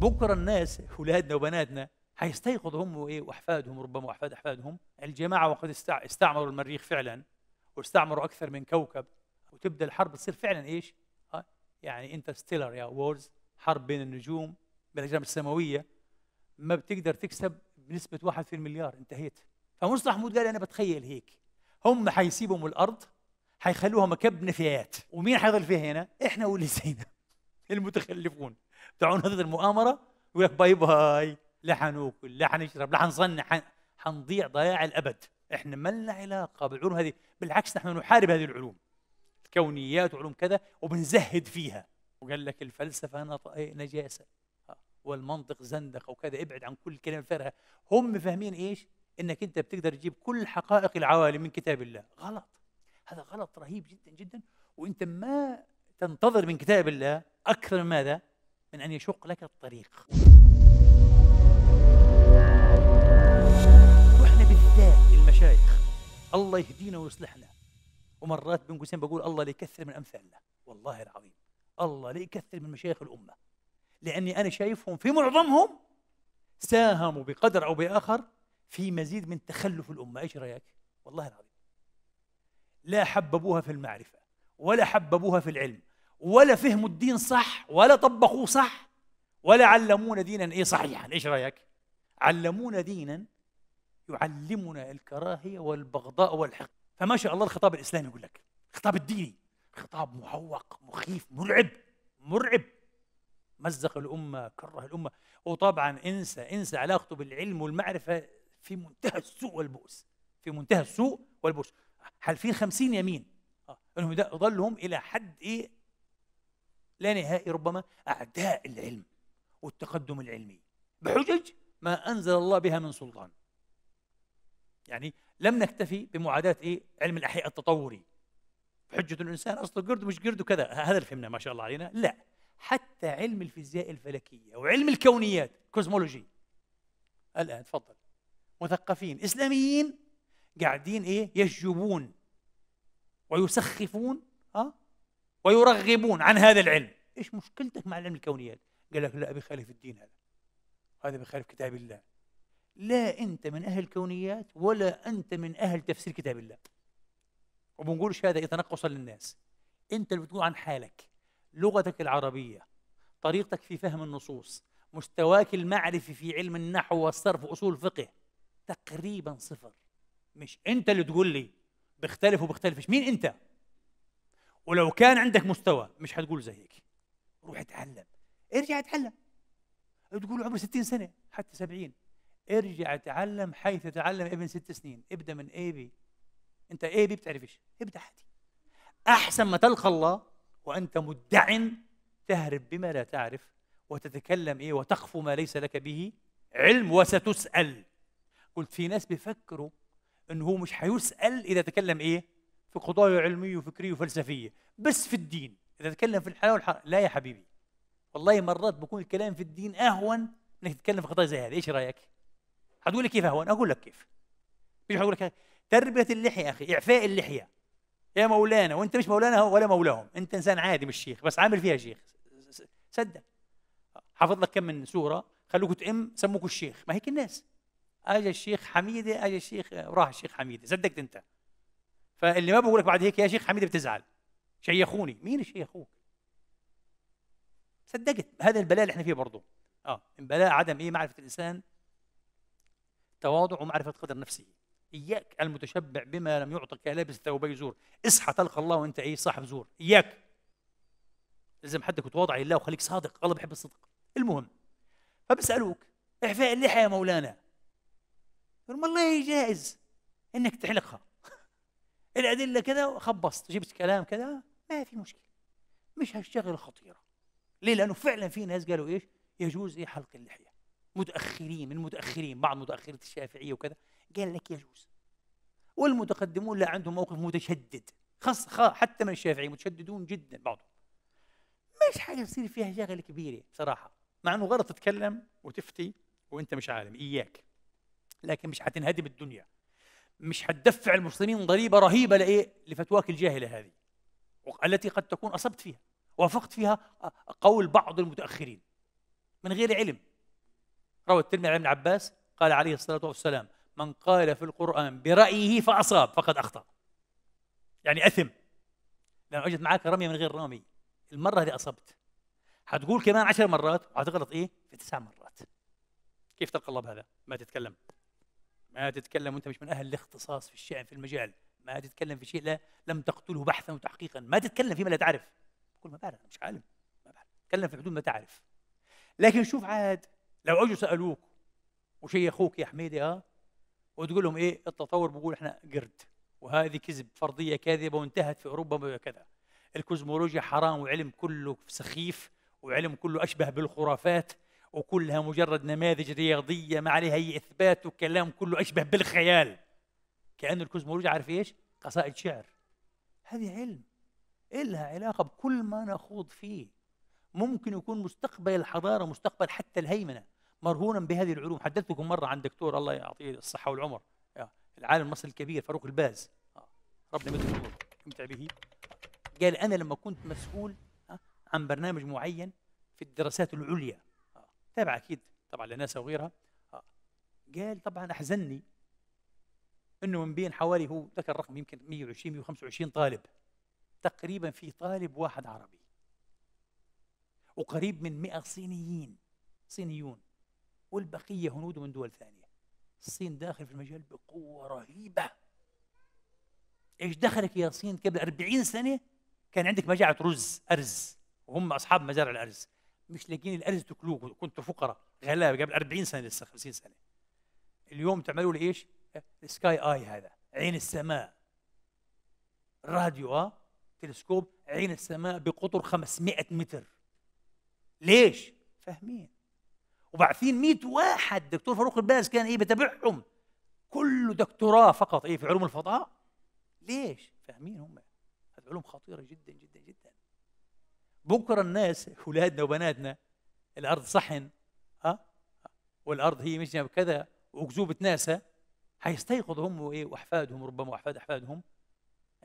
بكره الناس اولادنا وبناتنا حيستيقظوا هم وايه واحفادهم ربما واحفاد احفادهم الجماعه وقد استعمروا المريخ فعلا واستعمروا اكثر من كوكب وتبدا الحرب تصير فعلا ايش؟ آه، يعني يعني انترستيلر يا وورز حرب بين النجوم بالاجرام السماويه ما بتقدر تكسب بنسبه واحد في المليار انتهيت فمصطفى محمود قال انا بتخيل هيك هم حيسيبهم الارض حيخلوها مكب نفايات ومين حيظل فيها هنا؟ احنا واللي زينا المتخلفون تعون هذه المؤامره يقول لك باي باي لا حنوكل لا حنشرب لا حنصنع حنضيع ضياع الابد احنا ما لنا علاقه بالعلوم هذه بالعكس نحن نحارب هذه العلوم الكونيات وعلوم كذا وبنزهد فيها وقال لك الفلسفه إيه، نجاسه آه، والمنطق زندق وكذا ابعد عن كل كلمه فارغه هم فاهمين ايش انك انت بتقدر تجيب كل حقائق العوالم من كتاب الله غلط هذا غلط رهيب جدا جدا وانت ما تنتظر من كتاب الله اكثر من ماذا من أن يشق لك الطريق وإحنا بالذات المشايخ الله يهدينا ويصلحنا ومرات بن قسام بقول الله ليكثر من أمثالنا والله العظيم الله ليكثر من مشايخ الأمة لأني أنا شايفهم في معظمهم ساهموا بقدر أو بآخر في مزيد من تخلف الأمة إيش رأيك؟ والله العظيم لا حببوها في المعرفة ولا حببوها في العلم ولا فهموا الدين صح ولا طبقوه صح ولا علمونا دينا ايه صحيحا ايش رايك علمونا دينا يعلمنا الكراهيه والبغضاء والحقد فما شاء الله الخطاب الاسلامي يقول لك الخطاب الديني خطاب محوق مخيف مرعب مرعب مزق الامه كره الامه وطبعا انسى انسى علاقته بالعلم والمعرفه في منتهى السوء والبؤس في منتهى السوء والبؤس حالفين خمسين يمين آه، انهم ظلهم الى حد ايه لا نهائي ربما أعداء العلم والتقدم العلمي بحجج ما أنزل الله بها من سلطان يعني لم نكتفي بمعاداة إيه؟ علم الأحياء التطوري حجة الإنسان أصله قرد مش قرد وكذا هذا اللي فهمنا ما شاء الله علينا لا حتى علم الفيزياء الفلكية وعلم الكونيات كوزمولوجي الآن تفضل مثقفين إسلاميين قاعدين إيه يشجبون ويسخفون ها آه؟ ويرغبون عن هذا العلم ايش مشكلتك مع العلم الكونيات قال لك لا بخالف الدين هذا هذا بخالف كتاب الله لا انت من اهل الكونيات ولا انت من اهل تفسير كتاب الله وبنقولش هذا يتنقصا للناس انت اللي بتقول عن حالك لغتك العربيه طريقتك في فهم النصوص مستواك المعرفي في علم النحو والصرف واصول الفقه تقريبا صفر مش انت اللي تقول لي بيختلف وبيختلفش مين انت ولو كان عندك مستوى مش حتقول زي هيك روح اتعلم ارجع اتعلم تقول عمري 60 سنه حتى 70 ارجع اتعلم حيث تعلم ابن ست سنين ابدا من اي بي انت اي بي بتعرفش ابدا عادي احسن ما تلقى الله وانت مدع تهرب بما لا تعرف وتتكلم ايه وتخفو ما ليس لك به علم وستسال قلت في ناس بيفكروا انه هو مش حيسال اذا تكلم ايه في قضايا علميه وفكريه وفلسفيه بس في الدين اذا تكلم في الحلال والحرام لا يا حبيبي والله مرات بكون الكلام في الدين اهون انك تتكلم في قضايا زي هذه ايش رايك حتقول لي كيف اهون اقول لك كيف مش حقول لك تربيه اللحيه يا اخي اعفاء اللحيه يا مولانا وانت مش مولانا ولا مولاهم انت انسان عادي مش شيخ بس عامل فيها شيخ صدق حافظ لك كم من سوره خلوكوا تئم سموكوا الشيخ ما هيك الناس اجى الشيخ حميده اجى الشيخ راح الشيخ حميده صدقت انت فاللي ما بقولك لك بعد هيك يا شيخ حميد بتزعل شيخوني مين شيخوك صدقت هذا البلاء اللي احنا فيه برضه اه البلاء بلاء عدم ايه معرفه الانسان تواضع ومعرفه قدر نفسه اياك المتشبع بما لم يعطى كلابس ثوبي زور اصحى تلقى الله وانت ايه صاحب زور اياك لازم حدك وتواضع لله وخليك صادق الله بحب الصدق المهم فبسالوك احفاء اللحى يا مولانا ما الله جائز انك تحلقها الأدلة كده وخبصت جبت كلام كده ما في مشكلة مش هشتغل خطيرة ليه؟ لأنه فعلا في ناس قالوا إيش؟ يجوز إيه حلق اللحية متأخرين من المتأخرين بعض متأخرة الشافعية وكذا قال لك يجوز والمتقدمون لا عندهم موقف متشدد خاص حتى من الشافعية متشددون جدا بعضهم مش حاجة تصير فيها شغلة كبيرة بصراحة مع أنه غلط تتكلم وتفتي وأنت مش عالم إياك لكن مش حتنهدم الدنيا مش هتدفع المسلمين ضريبه رهيبه لايه؟ لفتواك الجاهله هذه التي قد تكون اصبت فيها وافقت فيها قول بعض المتاخرين من غير علم روى الترمذي عن ابن عباس قال عليه الصلاه والسلام من قال في القران برايه فاصاب فقد اخطا يعني اثم لانه اجت معك رميه من غير رامي المره هذه اصبت هتقول كمان عشر مرات وهتغلط ايه؟ في تسع مرات كيف تلقى الله بهذا؟ ما تتكلم ما تتكلم وانت مش من اهل الاختصاص في الشأن في المجال ما تتكلم في شيء لا لم تقتله بحثا وتحقيقا ما تتكلم فيما لا تعرف كل ما بعرف مش عالم ما بعرف تكلم في حدود ما تعرف لكن شوف عاد لو اجوا سالوك وشيخوك يا حميدة اه وتقول لهم ايه التطور بيقول احنا قرد وهذه كذب فرضيه كاذبه وانتهت في اوروبا كذا الكوزمولوجيا حرام وعلم كله سخيف وعلم كله اشبه بالخرافات وكلها مجرد نماذج رياضيه ما عليها اي اثبات وكلام كله اشبه بالخيال كانه الكوزمولوجيا عارف ايش؟ قصائد شعر هذه علم إلها علاقة بكل ما نخوض فيه ممكن يكون مستقبل الحضارة مستقبل حتى الهيمنة مرهونا بهذه العلوم حدثتكم مرة عن دكتور الله يعطيه الصحة والعمر العالم المصري الكبير فاروق الباز آه، ربنا يمتع به قال أنا لما كنت مسؤول آه، عن برنامج معين في الدراسات العليا تابع اكيد طبعا لناسا وغيرها آه، قال طبعا احزني انه من بين حوالي هو ذكر رقم يمكن 120 125 طالب تقريبا في طالب واحد عربي وقريب من 100 صينيين صينيون والبقيه هنود من دول ثانيه الصين داخل في المجال بقوه رهيبه ايش دخلك يا صين قبل 40 سنه كان عندك مجاعه رز ارز وهم اصحاب مزارع الارز مش لاقيين الارز تاكلوه كنتوا فقراء غلابه قبل 40 سنه لسه 50 سنه اليوم تعملوا لي ايش؟ السكاي اي هذا عين السماء راديو اه تلسكوب عين السماء بقطر 500 متر ليش؟ فاهمين وبعثين 100 واحد دكتور فاروق الباز كان ايه بتابعهم كله دكتوراه فقط ايه في علوم الفضاء ليش؟ فاهمين هم هذه علوم خطيره جدا جدا جدا بكره الناس اولادنا وبناتنا الارض صحن ها والارض هي مش كذا واكذوبه ناسا هيستيقظ هم وايه واحفادهم ربما واحفاد احفادهم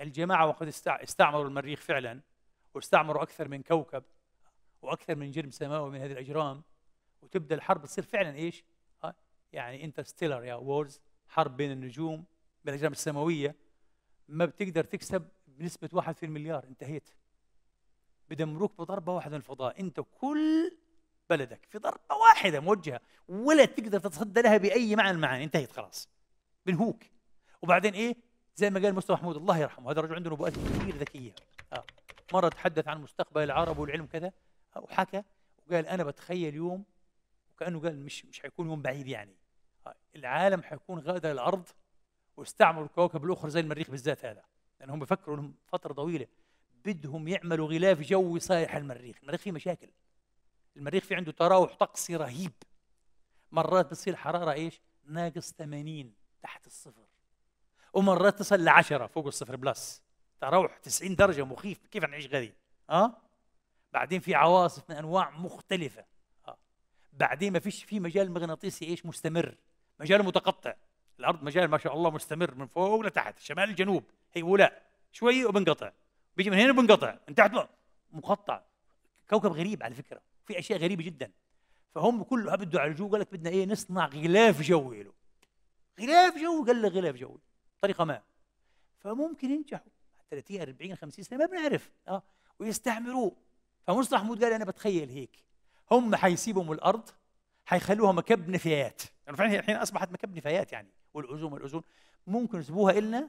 الجماعه وقد استعمروا المريخ فعلا واستعمروا اكثر من كوكب واكثر من جرم سماوي من هذه الاجرام وتبدا الحرب تصير فعلا ايش؟ يعني انترستيلر يا وورز حرب بين النجوم بالاجرام السماويه ما بتقدر تكسب بنسبه واحد في المليار انتهيت بدمروك بضربه واحده من الفضاء انت كل بلدك في ضربه واحده موجهه ولا تقدر تتصدى لها باي معنى المعاني انتهت خلاص بنهوك وبعدين ايه زي ما قال مصطفى محمود الله يرحمه هذا الرجل عنده نبوءات كثير ذكيه آه. مره تحدث عن مستقبل العرب والعلم كذا آه، وحكى وقال انا بتخيل يوم وكانه قال مش مش حيكون يوم بعيد يعني آه. العالم حيكون غادر الارض واستعمروا الكواكب الاخرى زي المريخ بالذات هذا لانهم بيفكروا لهم فتره طويله بدهم يعملوا غلاف جوي صالح المريخ المريخ فيه مشاكل المريخ في عنده تراوح طقسي رهيب مرات بتصير حرارة إيش ناقص 80 تحت الصفر ومرات تصل ل 10 فوق الصفر بلس تراوح 90 درجة مخيف كيف نعيش غادي أه؟ بعدين في عواصف من أنواع مختلفة أه؟ بعدين ما فيش في مجال مغناطيسي إيش مستمر مجال متقطع الأرض مجال ما شاء الله مستمر من فوق لتحت شمال الجنوب هي ولا شوي وبنقطع بيجي من هنا بينقطع انت تحت مقطع كوكب غريب على فكره في اشياء غريبه جدا فهم كلها على يعالجوه قال لك بدنا ايه نصنع غلاف جوي له غلاف جوي قال له غلاف جوي بطريقه ما فممكن ينجحوا 30 40 50 سنه ما بنعرف اه ويستعمروه فمصطفى محمود قال انا بتخيل هيك هم حيسيبوا الارض حيخلوها مكب نفايات يعني فعلا الحين اصبحت مكب نفايات يعني والعزوم والعزوم ممكن يسيبوها النا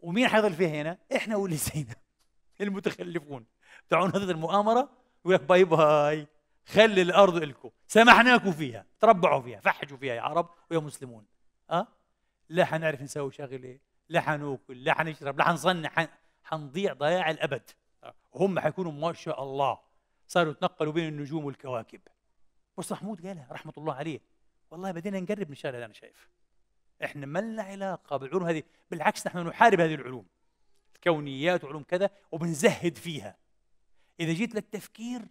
ومين حيظل فيها هنا؟ احنا واللي زينا المتخلفون تعون هذه المؤامرة يقول لك باي باي خلي الأرض لكم سمحناكم فيها تربعوا فيها فحجوا فيها يا عرب ويا مسلمون أه؟ لا حنعرف نسوي شغلة لا حنوكل لا حنشرب لا حنصنع حن... حنضيع ضياع الأبد هم حيكونوا ما شاء الله صاروا يتنقلوا بين النجوم والكواكب بص محمود قالها رحمة الله عليه والله بدينا نقرب من الشغلة اللي أنا شايف احنا ما لنا علاقة بالعلوم هذه بالعكس نحن نحارب هذه العلوم كونيات وعلوم كذا وبنزهد فيها إذا جيت للتفكير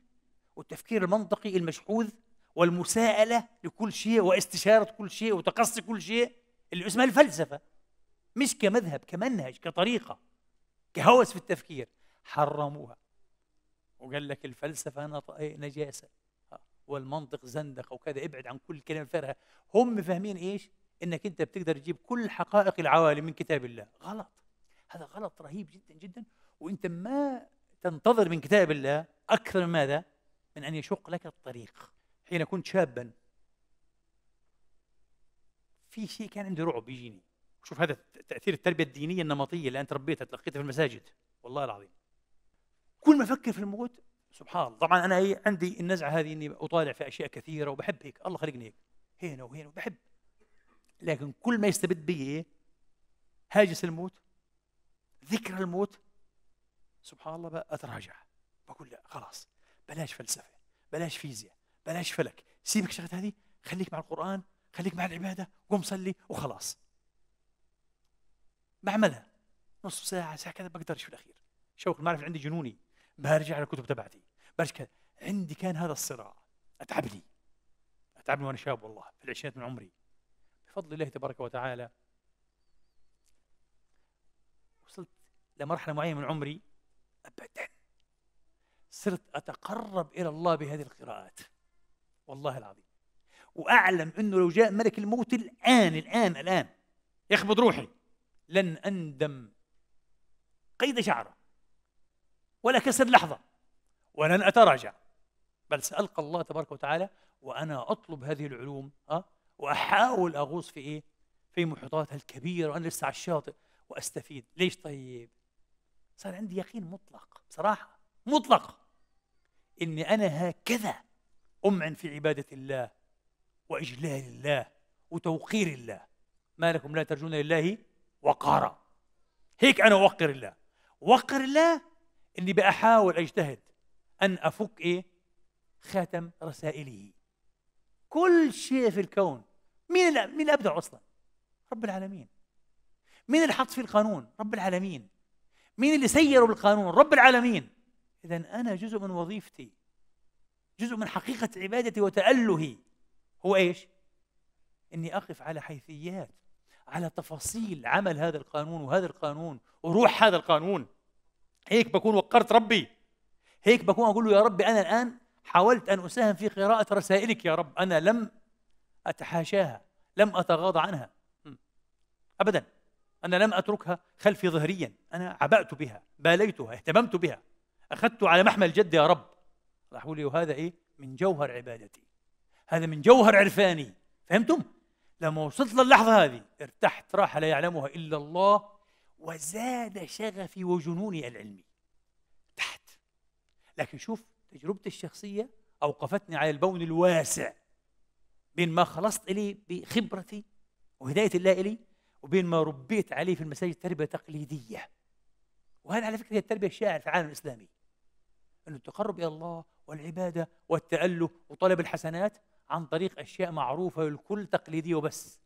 والتفكير المنطقي المشحوذ والمساءلة لكل شيء واستشارة كل شيء وتقصي كل شيء اللي اسمها الفلسفة مش كمذهب كمنهج كطريقة كهوس في التفكير حرموها وقال لك الفلسفة إيه، نجاسة آه. والمنطق زندق وكذا ابعد عن كل كلمة فارغة هم فاهمين ايش؟ انك انت بتقدر تجيب كل حقائق العوالم من كتاب الله غلط هذا غلط رهيب جدا جدا وانت ما تنتظر من كتاب الله اكثر من ماذا؟ من ان يشق لك الطريق حين كنت شابا في شيء كان عندي رعب يجيني شوف هذا تاثير التربيه الدينيه النمطيه اللي انت ربيتها تلقيتها في المساجد والله العظيم كل ما افكر في الموت سبحان الله طبعا انا إيه، عندي النزعه هذه اني اطالع في اشياء كثيره وبحب هيك الله خلقني هيك هنا وهنا وبحب لكن كل ما يستبد بي إيه؟ هاجس الموت ذكرى الموت سبحان الله بقى اتراجع بقول لا خلاص بلاش فلسفه بلاش فيزياء بلاش فلك سيبك شغلة هذه خليك مع القران خليك مع العباده قوم صلي وخلاص بعملها نصف ساعه ساعه كذا بقدرش في الاخير شوق المعرفه عندي جنوني برجع على الكتب تبعتي برجع كذا عندي كان هذا الصراع اتعبني اتعبني وانا شاب والله في العشرينات من عمري بفضل الله تبارك وتعالى لمرحله معينه من عمري ابدا صرت اتقرب الى الله بهذه القراءات والله العظيم واعلم انه لو جاء ملك الموت الان الان الان يخبط روحي لن اندم قيد شعره ولا كسر لحظه ولن اتراجع بل سالقى الله تبارك وتعالى وانا اطلب هذه العلوم أه؟ واحاول اغوص في ايه؟ في محيطاتها الكبيره وانا لسه على الشاطئ واستفيد ليش طيب؟ صار عندي يقين مطلق بصراحة مطلق إني أنا هكذا أمعن في عبادة الله وإجلال الله وتوقير الله ما لكم لا ترجون لله وقارا هيك أنا أوقر الله وقر الله إني بأحاول أجتهد أن أفك إيه خاتم رسائله كل شيء في الكون مين مين اللي أصلا رب العالمين مين اللي حط فيه القانون رب العالمين مين اللي سيروا بالقانون رب العالمين إذا أنا جزء من وظيفتي جزء من حقيقة عبادتي وتألهي هو إيش؟ إني أقف على حيثيات على تفاصيل عمل هذا القانون وهذا القانون وروح هذا القانون هيك بكون وقرت ربي هيك بكون أقول له يا ربي أنا الآن حاولت أن أساهم في قراءة رسائلك يا رب أنا لم أتحاشاها لم أتغاضى عنها أبدا أنا لم أتركها خلفي ظهريا أنا عبأت بها باليتها اهتممت بها أخذت على محمل جد يا رب لاحظوا لي وهذا إيه من جوهر عبادتي هذا من جوهر عرفاني فهمتم؟ لما وصلت للحظة هذه ارتحت راحة لا يعلمها إلا الله وزاد شغفي وجنوني العلمي تحت لكن شوف تجربتي الشخصية أوقفتني على البون الواسع بين ما خلصت إليه بخبرتي وهداية الله إلي وبين ما ربيت عليه في المساجد تربيه تقليديه وهذا على فكره هي التربيه الشائعه في العالم الاسلامي انه التقرب الى الله والعباده والتاله وطلب الحسنات عن طريق اشياء معروفه للكل تقليديه وبس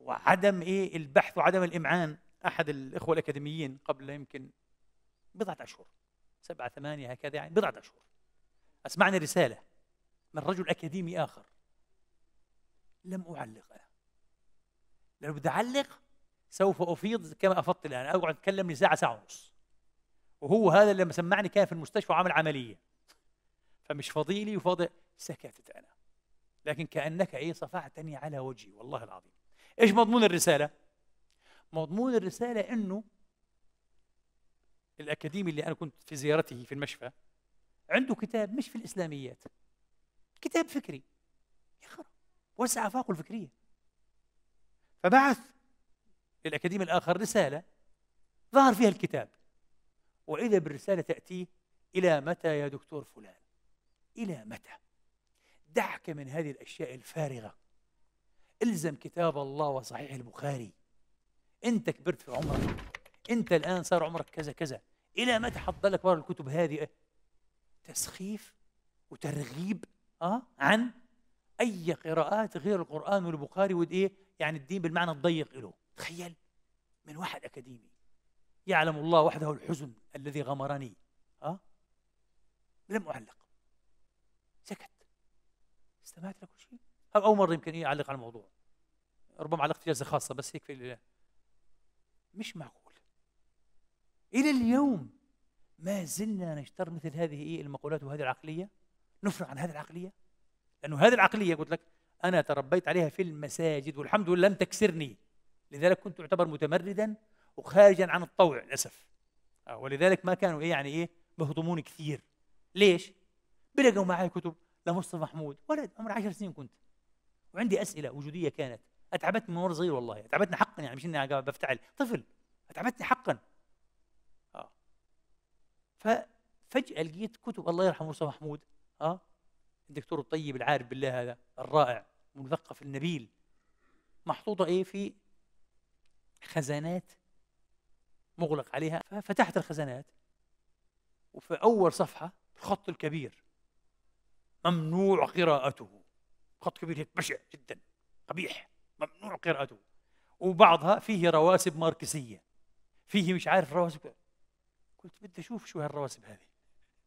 وعدم ايه البحث وعدم الامعان احد الاخوه الاكاديميين قبل يمكن بضعه اشهر سبعه ثمانيه هكذا يعني بضعه اشهر اسمعني رساله من رجل اكاديمي اخر لم اعلق انا لو بدي اعلق سوف افيض كما افضت الان اقعد اتكلم لساعه ساعه ونص وهو هذا اللي لما سمعني كان في المستشفى وعمل عمليه فمش لي وفاضي سكتت انا لكن كانك ايه صفعتني على وجهي والله العظيم ايش مضمون الرساله مضمون الرساله انه الاكاديمي اللي انا كنت في زيارته في المشفى عنده كتاب مش في الاسلاميات كتاب فكري يقرا وسع افاقه الفكريه فبعث للأكاديمي الآخر رسالة ظهر فيها الكتاب وإذا بالرسالة تأتيه إلى متى يا دكتور فلان إلى متى دعك من هذه الأشياء الفارغة الزم كتاب الله وصحيح البخاري أنت كبرت في عمرك أنت الآن صار عمرك كذا كذا إلى متى حضلك ورا الكتب هذه تسخيف وترغيب أه؟ عن أي قراءات غير القرآن والبخاري وإيه يعني الدين بالمعنى الضيق له تخيل من واحد أكاديمي يعلم الله وحده الحزن الذي غمرني ها أه؟ لم أعلق سكت استمعت لكل شيء أو أول مرة يمكن أعلق على الموضوع ربما علقت جلسة خاصة بس هيك في مش معقول إلى اليوم ما زلنا نشتر مثل هذه إيه المقولات وهذه العقلية نفرغ عن هذه العقلية لأنه هذه العقلية قلت لك أنا تربيت عليها في المساجد والحمد لله لم تكسرني لذلك كنت أعتبر متمردا وخارجا عن الطوع للأسف آه، ولذلك ما كانوا إيه يعني إيه بيهضموني كثير ليش؟ بلقوا معي كتب لمصطفى محمود ولد عمري 10 سنين كنت وعندي أسئلة وجودية كانت أتعبتني من وأنا صغير والله أتعبتني حقا يعني مش إني بفتعل طفل أتعبتني حقا آه. ففجأة لقيت كتب الله يرحمه مصطفى محمود آه الدكتور الطيب العارف بالله هذا الرائع المثقف النبيل محطوطة إيه في خزانات مغلق عليها ففتحت الخزانات وفي أول صفحة الخط الكبير ممنوع قراءته خط كبير هيك بشع جدا قبيح ممنوع قراءته وبعضها فيه رواسب ماركسية فيه مش عارف رواسب قلت بدي أشوف شو هالرواسب هذه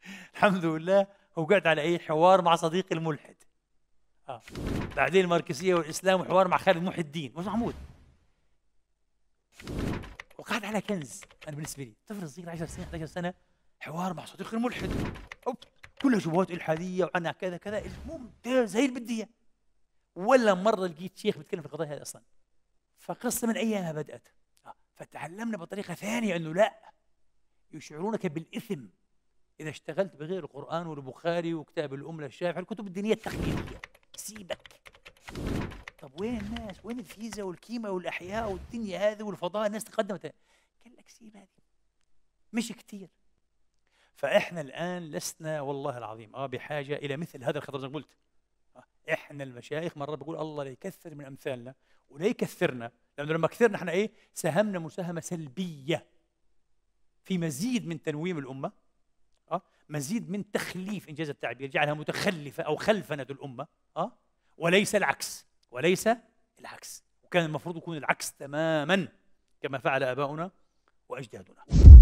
الحمد لله هو قاعد على أي حوار مع صديقي الملحد آه. بعدين الماركسية والإسلام وحوار مع خالد محي الدين مش محمود وقعت على كنز انا بالنسبه لي طفل صغير 10 سنين 11 سنه حوار مع صديق الملحد أو كلها شبهات إيه الحاديه وانا كذا كذا ممتاز هي اللي بدي ولا مره لقيت شيخ بيتكلم في القضايا هذه اصلا فقصه من ايامها بدات آه، فتعلمنا بطريقه ثانيه انه لا يشعرونك بالاثم اذا اشتغلت بغير القران والبخاري وكتاب الام للشافعي الكتب الدينيه التقليديه سيبك طب وين الناس وين الفيزا والكيما والاحياء والدنيا هذه والفضاء الناس تقدمت قال لك سيب هذه مش كثير فاحنا الان لسنا والله العظيم اه بحاجه الى مثل هذا الخطر زي ما قلت آه، احنا المشايخ مرات بقول الله لا يكثر من امثالنا ولا يكثرنا لانه لما كثرنا احنا ايه ساهمنا مساهمه سلبيه في مزيد من تنويم الامه اه مزيد من تخليف انجاز التعبير جعلها متخلفه او خلفنه الامه اه وليس العكس وليس العكس وكان المفروض يكون العكس تماما كما فعل اباؤنا واجدادنا